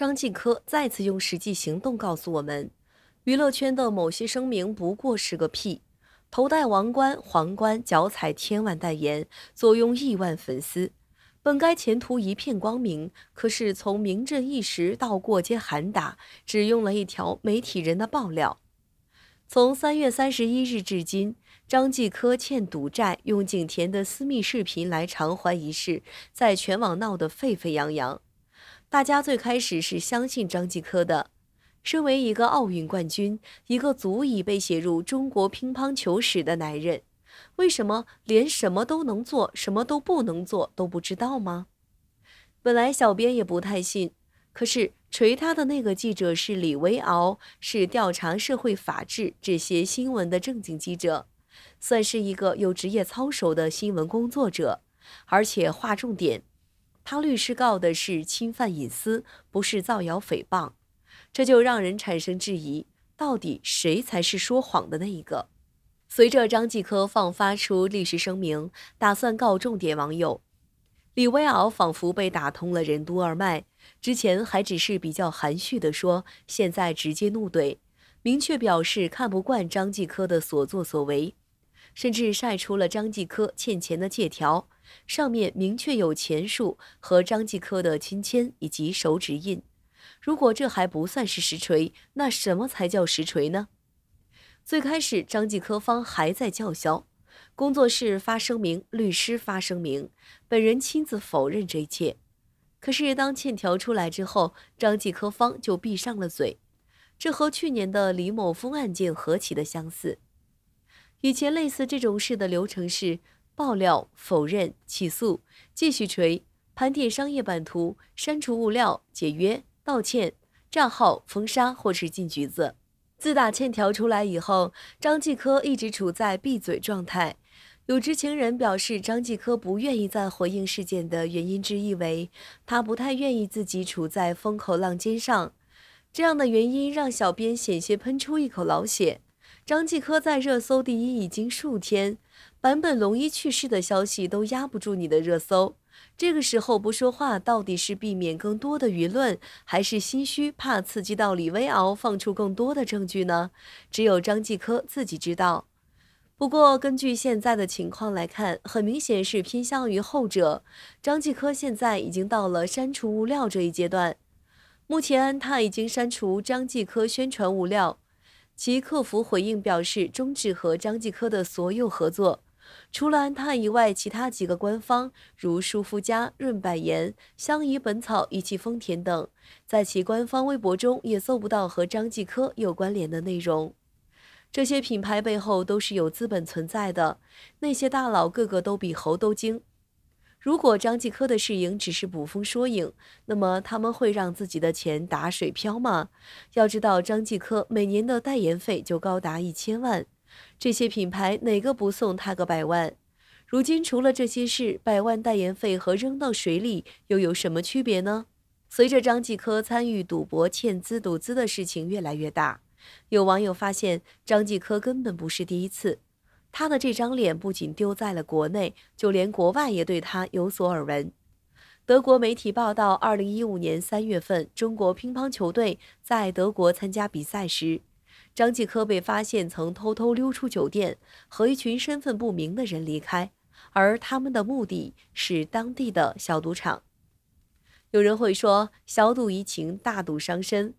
张继科再次用实际行动告诉我们，娱乐圈的某些声明不过是个屁。头戴王冠，皇冠脚踩千万代言，坐拥亿万粉丝，本该前途一片光明。可是从名震一时到过街喊打，只用了一条媒体人的爆料。从三月三十一日至今，张继科欠赌债，用景甜的私密视频来偿还一事，在全网闹得沸沸扬扬。大家最开始是相信张继科的，身为一个奥运冠军，一个足以被写入中国乒乓球史的男人，为什么连什么都能做，什么都不能做都不知道吗？本来小编也不太信，可是锤他的那个记者是李维敖，是调查社会法治这些新闻的正经记者，算是一个有职业操守的新闻工作者，而且划重点。汤律师告的是侵犯隐私，不是造谣诽谤，这就让人产生质疑，到底谁才是说谎的那一个？随着张继科放发出律师声明，打算告重点网友，李威敖仿佛被打通了任督二脉，之前还只是比较含蓄的说，现在直接怒怼，明确表示看不惯张继科的所作所为，甚至晒出了张继科欠钱的借条。上面明确有钱数和张继科的亲签以及手指印，如果这还不算是实锤，那什么才叫实锤呢？最开始张继科方还在叫嚣，工作室发声明，律师发声明，本人亲自否认这一切。可是当欠条出来之后，张继科方就闭上了嘴，这和去年的李某峰案件何其的相似。以前类似这种事的流程是。爆料、否认、起诉、继续锤、盘点商业版图、删除物料、解约、道歉、账号封杀或是进局子。自打欠条出来以后，张继科一直处在闭嘴状态。有知情人表示，张继科不愿意再回应事件的原因之一为他不太愿意自己处在风口浪尖上。这样的原因让小编险些喷出一口老血。张继科在热搜第一已经数天。版本龙一去世的消息都压不住你的热搜，这个时候不说话，到底是避免更多的舆论，还是心虚怕刺激到李威敖放出更多的证据呢？只有张继科自己知道。不过，根据现在的情况来看，很明显是偏向于后者。张继科现在已经到了删除物料这一阶段，目前他已经删除张继科宣传物料。其客服回应表示终止和张继科的所有合作。除了安踏以外，其他几个官方如舒肤佳、润百颜、相宜本草、一汽丰田等，在其官方微博中也搜不到和张继科有关联的内容。这些品牌背后都是有资本存在的，那些大佬个个都比猴都精。如果张继科的试营只是捕风捉影，那么他们会让自己的钱打水漂吗？要知道，张继科每年的代言费就高达一千万，这些品牌哪个不送他个百万？如今除了这些事，百万代言费和扔到水里又有什么区别呢？随着张继科参与赌博、欠资赌资的事情越来越大，有网友发现，张继科根本不是第一次。他的这张脸不仅丢在了国内，就连国外也对他有所耳闻。德国媒体报道，二零一五年三月份，中国乒乓球队在德国参加比赛时，张继科被发现曾偷偷溜出酒店，和一群身份不明的人离开，而他们的目的是当地的小赌场。有人会说，小赌怡情，大赌伤身。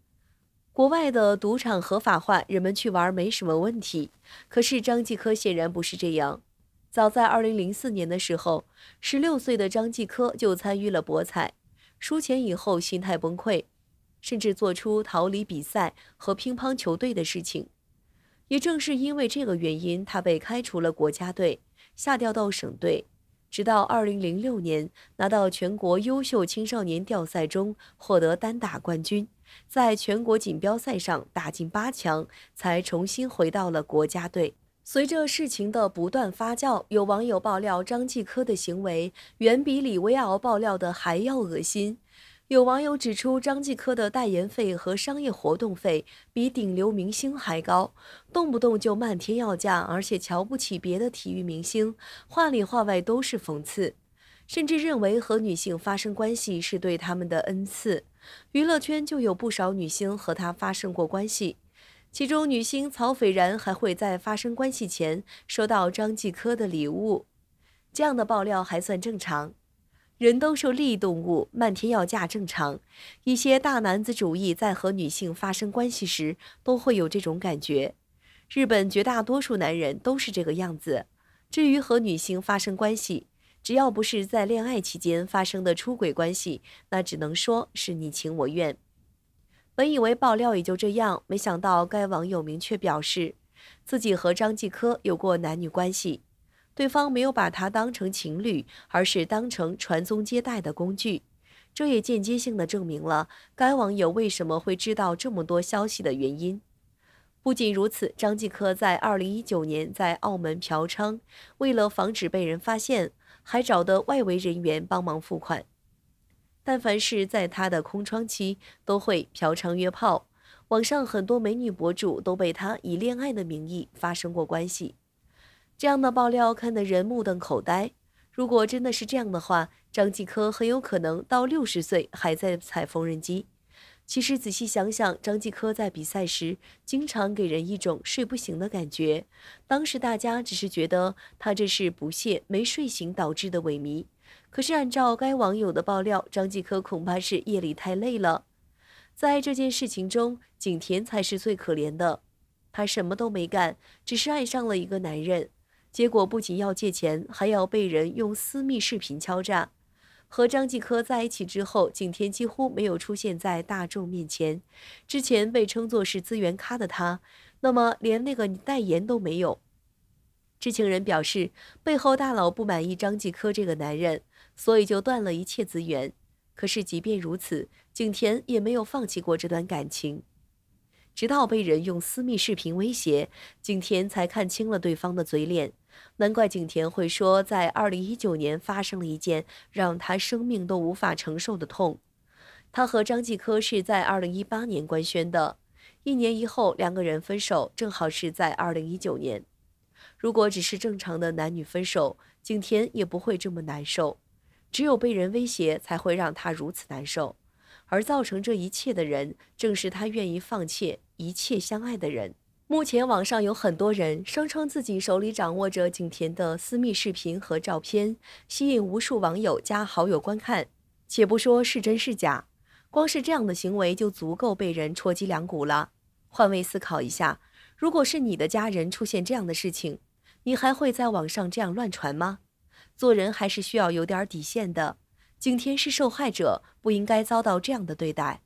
国外的赌场合法化，人们去玩没什么问题。可是张继科显然不是这样。早在2004年的时候，16岁的张继科就参与了博彩，输钱以后心态崩溃，甚至做出逃离比赛和乒乓球队的事情。也正是因为这个原因，他被开除了国家队，下调到省队，直到2006年拿到全国优秀青少年吊赛中获得单打冠军。在全国锦标赛上打进八强，才重新回到了国家队。随着事情的不断发酵，有网友爆料张继科的行为远比李微敖爆料的还要恶心。有网友指出，张继科的代言费和商业活动费比顶流明星还高，动不动就漫天要价，而且瞧不起别的体育明星，话里话外都是讽刺，甚至认为和女性发生关系是对他们的恩赐。娱乐圈就有不少女星和他发生过关系，其中女星曹斐然还会在发生关系前收到张继科的礼物。这样的爆料还算正常，人都是利益动物，漫天要价正常。一些大男子主义在和女性发生关系时都会有这种感觉，日本绝大多数男人都是这个样子。至于和女星发生关系，只要不是在恋爱期间发生的出轨关系，那只能说是你情我愿。本以为爆料也就这样，没想到该网友明确表示，自己和张继科有过男女关系，对方没有把他当成情侣，而是当成传宗接代的工具。这也间接性的证明了该网友为什么会知道这么多消息的原因。不仅如此，张继科在二零一九年在澳门嫖娼，为了防止被人发现。还找的外围人员帮忙付款，但凡是在他的空窗期，都会嫖娼约炮。网上很多美女博主都被他以恋爱的名义发生过关系，这样的爆料看得人目瞪口呆。如果真的是这样的话，张继科很有可能到六十岁还在踩缝纫机。其实仔细想想，张继科在比赛时经常给人一种睡不醒的感觉。当时大家只是觉得他这是不屑没睡醒导致的萎靡。可是按照该网友的爆料，张继科恐怕是夜里太累了。在这件事情中，景甜才是最可怜的，她什么都没干，只是爱上了一个男人，结果不仅要借钱，还要被人用私密视频敲诈。和张继科在一起之后，景甜几乎没有出现在大众面前。之前被称作是资源咖的他，那么连那个代言都没有。知情人表示，背后大佬不满意张继科这个男人，所以就断了一切资源。可是即便如此，景甜也没有放弃过这段感情。直到被人用私密视频威胁，景甜才看清了对方的嘴脸。难怪景甜会说，在2019年发生了一件让她生命都无法承受的痛。她和张继科是在2018年官宣的，一年以后两个人分手，正好是在2019年。如果只是正常的男女分手，景甜也不会这么难受。只有被人威胁，才会让她如此难受。而造成这一切的人，正是他愿意放弃一切相爱的人。目前网上有很多人声称自己手里掌握着景甜的私密视频和照片，吸引无数网友加好友观看。且不说是真是假，光是这样的行为就足够被人戳脊梁骨了。换位思考一下，如果是你的家人出现这样的事情，你还会在网上这样乱传吗？做人还是需要有点底线的。景天是受害者，不应该遭到这样的对待。